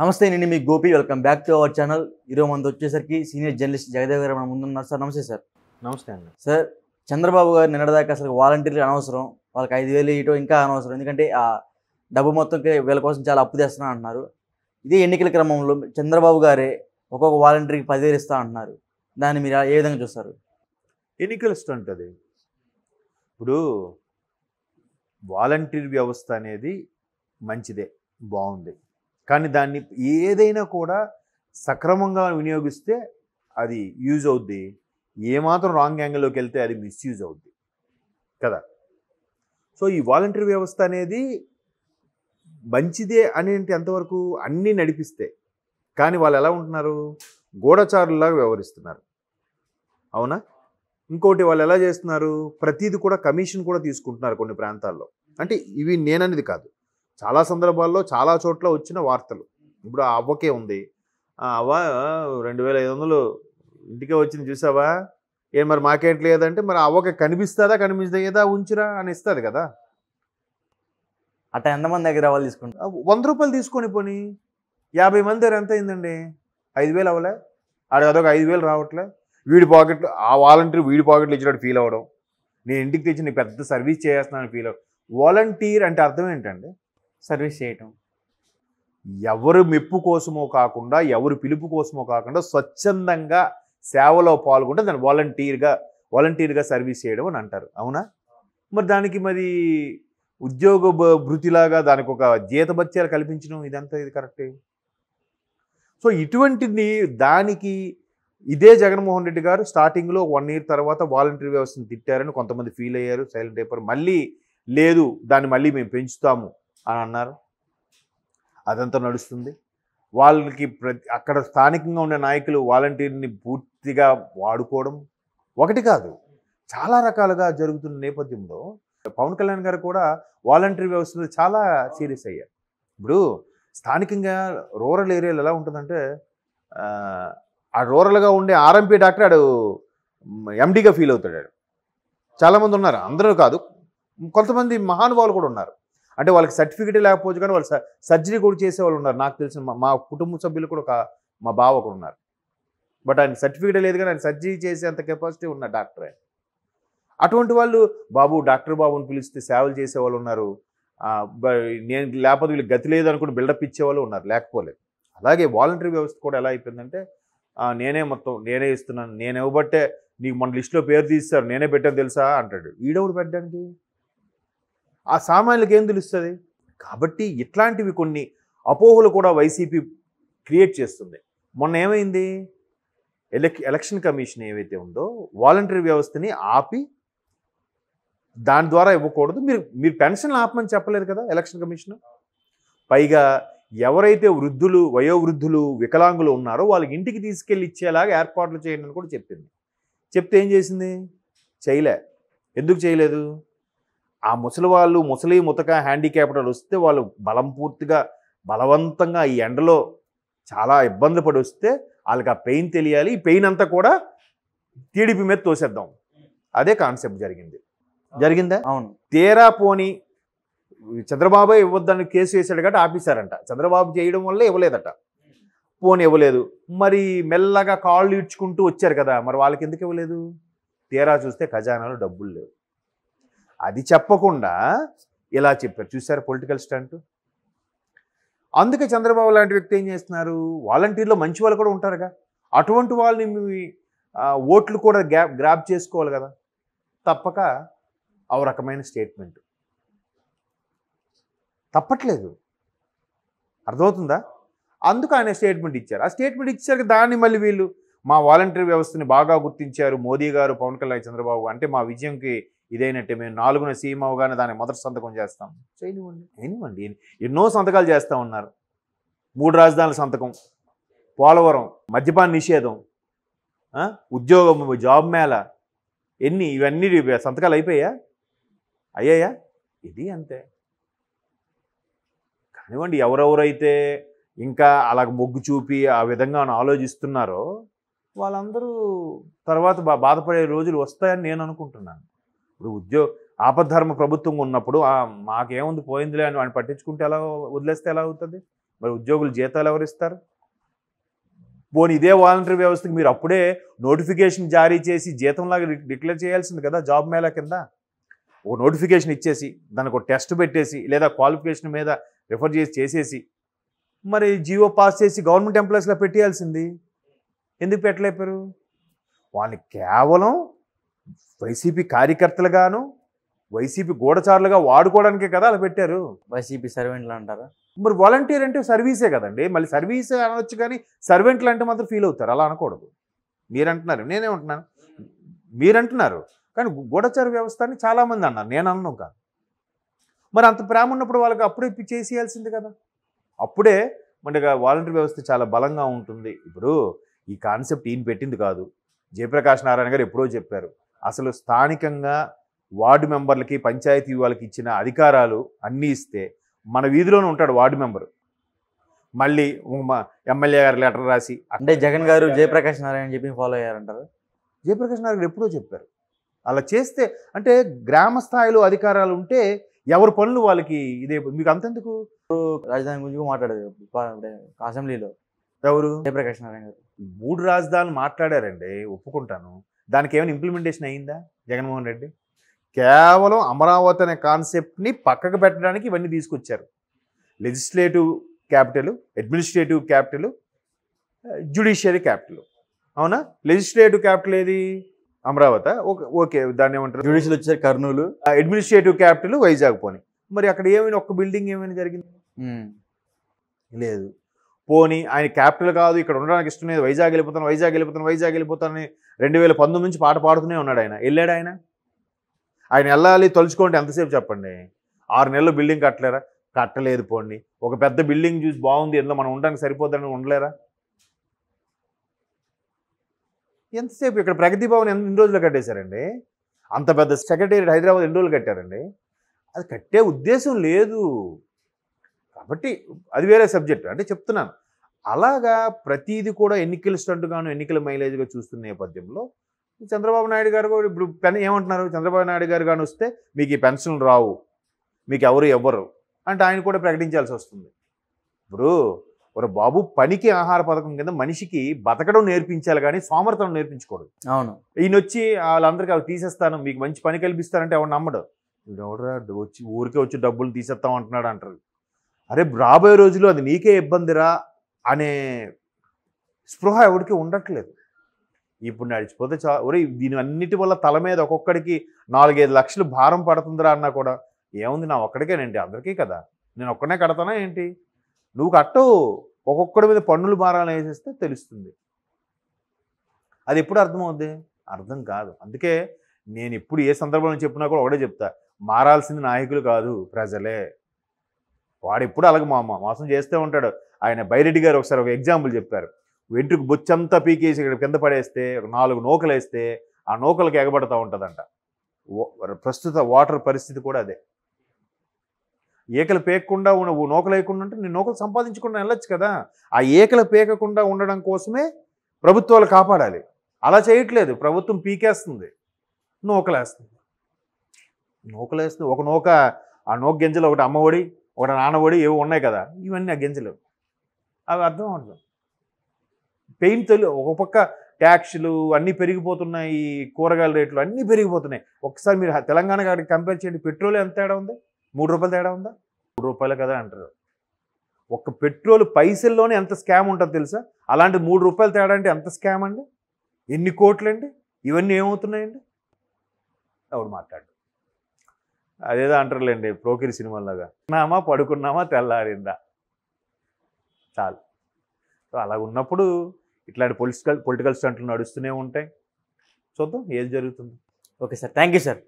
నమస్తే నేను మీ Gopi welcome back to our channel ఈరోజు మంది వచ్చేసరికి సీనియర్ జర్నలిస్ట్ జగదేవ్ గారు మన ముందున్నారు సార్ నమస్తే సార్ నమస్తే అండి సార్ చంద్రబాబు గారు నిన్నటిదాకా అసలు వాలంటీర్లు అనవసరం వాళ్ళకి ఐదు వేలు ఇటు ఇంకా అనవసరం ఎందుకంటే ఆ డబ్బు మొత్తం వీళ్ళ కోసం చాలా అప్పు తెస్తున్నా అంటున్నారు ఇదే ఎన్నికల క్రమంలో చంద్రబాబు గారే ఒక్కొక్క వాలంటీర్కి పదివేలు ఇస్తా అంటున్నారు దాన్ని మీరు ఏ విధంగా చూస్తారు ఎన్నికలు స్టంట్ అది ఇప్పుడు వాలంటీర్ వ్యవస్థ అనేది మంచిదే బాగుంది కానీ దాన్ని ఏదైనా కూడా సక్రమంగా వినియోగిస్తే అది యూజ్ అవుద్ది ఏమాత్రం రాంగ్ యాంగిల్లోకి వెళ్తే అది మిస్యూజ్ అవుద్ది కదా సో ఈ వాలంటరీ వ్యవస్థ అనేది మంచిదే అని ఎంతవరకు అన్నీ నడిపిస్తే కానీ వాళ్ళు ఎలా ఉంటున్నారు గూఢచారులాగా వ్యవహరిస్తున్నారు అవునా ఇంకోటి వాళ్ళు ఎలా చేస్తున్నారు ప్రతిది కూడా కమిషన్ కూడా తీసుకుంటున్నారు కొన్ని ప్రాంతాల్లో అంటే ఇవి నేననేది కాదు చాలా సందర్భాల్లో చాలా చోట్ల వచ్చిన వార్తలు ఇప్పుడు ఆ అవ్వకే ఉంది అవ్వ రెండు వేల ఐదు వందలు ఇంటికే వచ్చింది చూసావా ఏం మరి మాకేట్లేదంటే మరి అవ్వకి కనిపిస్తుందా కనిపించదా ఉంచురా అని ఇస్తుంది కదా అట్లా ఎంతమంది దగ్గర అవ్వాలి తీసుకుంటా వంద రూపాయలు తీసుకొని పోనీ యాభై మంది దగ్గర ఎంత అయిందండి ఐదు వేలు అవ్వలే ఆడ అదొక ఐదు వేలు రావట్లే వీడి పాకెట్లు ఆ వాలంటీర్ వీడి పాకెట్లు ఇచ్చినట్టు ఫీల్ అవ్వడం నేను ఇంటికి తెచ్చి నీ పెద్ద సర్వీస్ చేస్తున్నాను ఫీల్ అవ్వడం వాలంటీర్ అంటే అర్థం ఏంటండి సర్వీస్ చేయటం ఎవరు మెప్పు కోసమో కాకుండా ఎవరు పిలుపు కోసమో కాకుండా స్వచ్ఛందంగా సేవలో పాల్గొంటే దాన్ని వాలంటీర్గా వాలంటీర్గా సర్వీస్ చేయడం అని అంటారు అవునా మరి దానికి మరి ఉద్యోగ భృతిలాగా దానికి ఒక జీతభత్యాలు కల్పించడం ఇదంతా ఇది కరెక్టే సో ఇటువంటిది దానికి ఇదే జగన్మోహన్ రెడ్డి గారు స్టార్టింగ్లో వన్ ఇయర్ తర్వాత వాలంటీర్ వ్యవస్థను తిట్టారని కొంతమంది ఫీల్ అయ్యారు సైలెంట్ అయిపోయారు మళ్ళీ లేదు దాన్ని మళ్ళీ మేము పెంచుతాము అని అన్నారు అదంతా నడుస్తుంది వాళ్ళకి ప్రతి అక్కడ స్థానికంగా ఉండే నాయకులు వాలంటీర్ని పూర్తిగా వాడుకోవడం ఒకటి కాదు చాలా రకాలుగా జరుగుతున్న నేపథ్యంలో పవన్ కళ్యాణ్ గారు కూడా వాలంటీర్ వ్యవస్థ మీద చాలా సీరియస్ అయ్యారు ఇప్పుడు స్థానికంగా రూరల్ ఏరియాలో ఎలా ఉంటుందంటే ఆ రూరల్గా ఉండే ఆర్ఎంపీ డాక్టర్ ఆడు ఎండీగా ఫీల్ అవుతాడు చాలామంది ఉన్నారు అందరూ కాదు కొంతమంది మహానుభావులు కూడా ఉన్నారు అంటే వాళ్ళకి సర్టిఫికేట్ లేకపోవచ్చు కానీ వాళ్ళు సర్జరీ కూడా చేసేవాళ్ళు ఉన్నారు నాకు తెలిసిన మా కుటుంబ సభ్యులు కూడా ఒక మా బావ ఒకడు ఉన్నారు బట్ ఆయన సర్టిఫికేట్ లేదు కానీ ఆయన సర్జరీ చేసే అంత కెపాసిటీ ఉన్న డాక్టర్ ఆయన అటువంటి వాళ్ళు బాబు డాక్టర్ బాబుని పిలిస్తే సేవలు చేసేవాళ్ళు ఉన్నారు నేను లేకపోతే వీళ్ళు గతి లేదు అనుకుని బిల్డప్ ఇచ్చేవాళ్ళు ఉన్నారు లేకపోలేదు అలాగే వాలంటరీ వ్యవస్థ కూడా ఎలా అయిపోయిందంటే నేనే మొత్తం నేనే ఇస్తున్నాను నేను ఇవ్వబట్టే నీకు మన లిస్టులో పేరు తీస్తారు నేనే పెట్టాను తెలుసా అంటాడు వీడెవరు పెట్టడానికి ఆ సామాన్యులకు ఏం తెలుస్తుంది కాబట్టి ఇట్లాంటివి కొన్ని అపోహలు కూడా వైసీపీ క్రియేట్ చేస్తుంది మొన్న ఏమైంది ఎలక్ ఎలక్షన్ కమిషన్ ఏవైతే ఉందో వాలంటరీ వ్యవస్థని ఆపి దాని ద్వారా ఇవ్వకూడదు మీరు మీరు పెన్షన్లు ఆపమని చెప్పలేదు కదా ఎలక్షన్ కమిషన్ పైగా ఎవరైతే వృద్ధులు వయోవృద్ధులు వికలాంగులు ఉన్నారో వాళ్ళకి ఇంటికి తీసుకెళ్ళి ఇచ్చేలాగా ఏర్పాట్లు చేయండి అని కూడా చెప్పింది చెప్తే ఏం చేసింది చేయలే ఎందుకు చేయలేదు ఆ ముసలి వాళ్ళు ముసలి ముతక హ్యాండిక్యాప్డ్ వస్తే వాళ్ళు బలం పూర్తిగా బలవంతంగా ఈ ఎండలో చాలా ఇబ్బంది పడి వస్తే వాళ్ళకి ఆ పెయిన్ తెలియాలి ఈ పెయిన్ అంతా కూడా టీడీపీ మీద తోసేద్దాం అదే కాన్సెప్ట్ జరిగింది జరిగిందా అవును తీరా పోని చంద్రబాబు ఇవ్వద్దని కేసు వేసాడు కాబట్టి ఆపేశారంట చంద్రబాబు చేయడం వల్ల ఇవ్వలేదట పోనీ ఇవ్వలేదు మరి మెల్లగా కాళ్ళు ఇడ్చుకుంటూ వచ్చారు కదా మరి వాళ్ళకి ఎందుకు ఇవ్వలేదు తీరా చూస్తే ఖజానాలో డబ్బులు లేవు అది చెప్పకుండా ఇలా చెప్పారు చూసారు పొలిటికల్ స్టంట్ అందుకే చంద్రబాబు లాంటి వ్యక్తి ఏం చేస్తున్నారు వాలంటీర్లో మంచి వాళ్ళు కూడా ఉంటారుగా అటువంటి వాళ్ళని మీ ఓట్లు కూడా గ్యాప్ గ్రాప్ చేసుకోవాలి కదా తప్పక ఆ రకమైన స్టేట్మెంట్ తప్పట్లేదు అర్థమవుతుందా అందుకు ఆయన స్టేట్మెంట్ ఇచ్చారు ఆ స్టేట్మెంట్ ఇచ్చాక దాన్ని మళ్ళీ వీళ్ళు మా వాలంటీర్ వ్యవస్థని బాగా గుర్తించారు మోదీ గారు పవన్ కళ్యాణ్ చంద్రబాబు అంటే మా విజయంకి ఇదైనట్టే మేము నాలుగున సీఎం అవగానే దాని మొదటి సంతకం చేస్తాం చేయనివ్వండి చేయనివ్వండి ఎన్నో సంతకాలు చేస్తూ ఉన్నారు మూడు రాజధానుల సంతకం పోలవరం మద్యపాన నిషేధం ఉద్యోగం జాబ్ మేళ ఎన్ని ఇవన్నీ సంతకాలు అయిపోయా అయ్యాయా ఇది అంతే కానివ్వండి ఎవరెవరైతే ఇంకా అలాగ మొగ్గు చూపి ఆ విధంగా ఆలోచిస్తున్నారో వాళ్ళందరూ తర్వాత బాధపడే రోజులు వస్తాయని నేను అనుకుంటున్నాను ఇప్పుడు ఉద్యోగ ఆపద్ధర్మ ప్రభుత్వం ఉన్నప్పుడు మాకేముంది పోయిందిలే అని వాడిని పట్టించుకుంటే ఎలా వదిలేస్తే ఎలా అవుతుంది మరి ఉద్యోగులు జీతాలు ఎవరిస్తారు పోనీ ఇదే వాలంటరీ వ్యవస్థకి మీరు అప్పుడే నోటిఫికేషన్ జారీ చేసి జీతంలాగా డిక్లేర్ చేయాల్సింది కదా జాబ్ మేళ కింద ఒక నోటిఫికేషన్ ఇచ్చేసి దానికి ఒక టెస్ట్ పెట్టేసి లేదా క్వాలిఫికేషన్ మీద రిఫర్ చేసి చేసేసి మరి జియో పాస్ చేసి గవర్నమెంట్ ఎంప్లాయీస్లో పెట్టేయాల్సింది ఎందుకు పెట్టలేపారు వాళ్ళని కేవలం వైసీపీ కార్యకర్తలుగాను వైసీపీ గోడచారులుగా వాడుకోవడానికే కదా అలా పెట్టారు వైసీపీ సర్వెంట్లు అంటారా మరి వాలంటీర్ అంటే సర్వీసే కదండి మళ్ళీ సర్వీస్ అనవచ్చు కానీ సర్వెంట్లు అంటే మాత్రం ఫీల్ అవుతారు అలా అనకూడదు మీరంటున్నారు నేనే ఉంటున్నాను మీరంటున్నారు కానీ గోడచారు వ్యవస్థ అని చాలామంది అన్నారు నేను అన్నాను కాదు మరి అంత ప్రేమ ఉన్నప్పుడు వాళ్ళకి అప్పుడే చేసేయాల్సింది కదా అప్పుడే మన వాలంటీర్ వ్యవస్థ చాలా బలంగా ఉంటుంది ఇప్పుడు ఈ కాన్సెప్ట్ ఈయన పెట్టింది కాదు జయప్రకాష్ నారాయణ గారు ఎప్పుడో చెప్పారు అసలు స్థానికంగా వార్డు మెంబర్లకి పంచాయతీ వాళ్ళకి ఇచ్చిన అధికారాలు అన్నీ ఇస్తే మన వీధిలోనే ఉంటాడు వార్డు మెంబరు మళ్ళీ ఎమ్మెల్యే గారు లెటర్ రాసి అంటే జగన్ గారు జయప్రకాష్ నారాయణ చెప్పి ఫాలో అయ్యారంటారు జయప్రకాష్ నారాయణ ఎప్పుడో చెప్పారు అలా చేస్తే అంటే గ్రామ స్థాయిలో అధికారాలు ఉంటే ఎవరి పనులు వాళ్ళకి ఇదే మీకు అంతెందుకు రాజధాని గురించి మాట్లాడారు అసెంబ్లీలో ఎవరు జయప్రకాష్ నారాయణ గారు మూడు రాజధానులు మాట్లాడారండి ఒప్పుకుంటాను దానికి ఏమైనా ఇంప్లిమెంటేషన్ అయ్యిందా జగన్మోహన్ రెడ్డి కేవలం అమరావతి అనే కాన్సెప్ట్ని పక్కకు పెట్టడానికి ఇవన్నీ తీసుకొచ్చారు legislative capital administrative capital judiciary capital అవునా లెజిస్లేటివ్ క్యాపిటల్ ఏది అమరావతి ఓకే దాన్ని ఏమంటారు జ్యుడిషియల్ వచ్చారు కర్నూలు అడ్మినిస్ట్రేటివ్ క్యాపిటల్ వైజాగ్ పోని మరి అక్కడ ఏమైనా ఒక్క బిల్డింగ్ ఏమైనా జరిగింది లేదు పోని ఆయన క్యాపిటల్ కాదు ఇక్కడ ఉండడానికి ఇష్టం లేదు వైజాగ్ వెళ్ళిపోతాను వైజాగ్ వెళ్ళిపోతాను వైజాగ్ వెళ్ళిపోతానని రెండు వేల పంతొమ్మిది నుంచి పాట పాడుతూనే ఉన్నాడు ఆయన వెళ్ళాడు ఆయన ఆయన వెళ్ళాలి తలుచుకోండి ఎంతసేపు చెప్పండి ఆరు నెలలు బిల్డింగ్ కట్టలేరా కట్టలేదు పోండి ఒక పెద్ద బిల్డింగ్ చూసి బాగుంది ఎందులో మనం ఉండడానికి సరిపోద్దని ఉండలేరా ఎంతసేపు ఇక్కడ ప్రగతి భవన్ ఎన్ని రోజులు కట్టేశారండి అంత పెద్ద సెక్రటేరియట్ హైదరాబాద్ ఎన్ని రోజులు కట్టారండి అది కట్టే ఉద్దేశం లేదు కాబట్టి అది వేరే సబ్జెక్ట్ అంటే చెప్తున్నాను అలాగా ప్రతీది కూడా ఎన్నికల స్టంట్గాను ఎన్నికల మైలేజ్గా చూస్తున్న నేపథ్యంలో చంద్రబాబు నాయుడు గారు ఇప్పుడు పెన్ ఏమంటున్నారు చంద్రబాబు నాయుడు గారు కానీ వస్తే మీకు ఈ పెన్షన్లు రావు మీకు ఎవరు ఎవ్వరు అంటే ఆయన కూడా ప్రకటించాల్సి వస్తుంది ఇప్పుడు ఒక బాబు పనికి ఆహార పథకం కింద మనిషికి బతకడం నేర్పించాలి కానీ సోమర్థం నేర్పించకూడదు అవును ఈయన వచ్చి వాళ్ళందరికీ అవి తీసేస్తాను మీకు మంచి పని కల్పిస్తారంటే ఎవరు నమ్మడు ఎవడరా వచ్చి ఊరికే వచ్చి డబ్బులు తీసేస్తాం అంటున్నాడు అంటారు అరే రాబోయే రోజులు అది నీకే ఇబ్బందిరా అనే స్పృహ ఎవరికి ఉండట్లేదు ఇప్పుడు నడిచిపోతే చా ఒరే దీని అన్నిటి వల్ల తల మీద ఒక్కొక్కడికి నాలుగైదు లక్షలు భారం పడుతుందిరా అన్నా కూడా ఏముంది నా ఒక్కడికేనండి అందరికీ కదా నేను ఒక్కడే కడతానా ఏంటి నువ్వు కట్టవు ఒక్కొక్కడి మీద పన్నులు భారాలు వేసేస్తే తెలుస్తుంది అది ఎప్పుడు అర్థమవుద్ది అర్థం కాదు అందుకే నేను ఎప్పుడు ఏ సందర్భంలో చెప్పినా కూడా ఒకటే చెప్తా మారాల్సింది నాయకులు కాదు ప్రజలే వాడు ఎప్పుడు అలాగే మా అమ్మ మోసం చేస్తూ ఉంటాడు ఆయన బైరెడ్డి గారు ఒకసారి ఒక ఎగ్జాంపుల్ చెప్పారు వెంట్రుకు బొచ్చంతా పీకేసి ఇక్కడ కింద పడేస్తే ఒక నాలుగు నూకలు వేస్తే ఆ నూకలకి ఎగబడుతూ ఉంటుందంట ప్రస్తుత వాటర్ పరిస్థితి కూడా అదే ఏకలు పేకకుండా ఉన్న నూకలు వేయకుండా ఉంటే నేను నూకలు సంపాదించకుండా వెళ్ళచ్చు కదా ఆ ఏకలు పేకకుండా ఉండడం కోసమే ప్రభుత్వాలు కాపాడాలి అలా చేయట్లేదు ప్రభుత్వం పీకేస్తుంది నూకలేస్తుంది నూకలేస్తుంది ఒక నూక ఆ నూక గింజలు ఒకటి అమ్మఒడి ఒక నానబడి ఏవో ఉన్నాయి కదా ఇవన్నీ ఆ గింజలు అవి అర్థం అర్థం పెయిన్ తెలు ఒక పక్క ట్యాక్స్లు అన్నీ పెరిగిపోతున్నాయి కూరగాయల రేట్లు అన్నీ పెరిగిపోతున్నాయి ఒకసారి మీరు తెలంగాణ గారికి కంపేర్ చేయండి పెట్రోల్ ఎంత తేడా ఉంది మూడు రూపాయలు తేడా ఉందా మూడు రూపాయలు కదా అంటారు ఒక పెట్రోల్ పైసల్లోనే ఎంత స్కామ్ ఉంటుందో తెలుసా అలాంటి మూడు రూపాయలు తేడా అంటే ఎంత స్కామ్ అండి ఎన్ని కోట్లండి ఇవన్నీ ఏమవుతున్నాయండి ఎవరు మాట్లాడు అదేదో అంటారులేండి ప్రోకిరి సినిమాల్లాగా ఉన్నామా పడుకున్నామా తెల్లారిందా చాలు సో అలా ఉన్నప్పుడు ఇట్లాంటి పొలిటికల్ పొలిటికల్ స్టంట్లు నడుస్తూనే ఉంటాయి చూద్దాం ఏది జరుగుతుంది okay sir thank you sir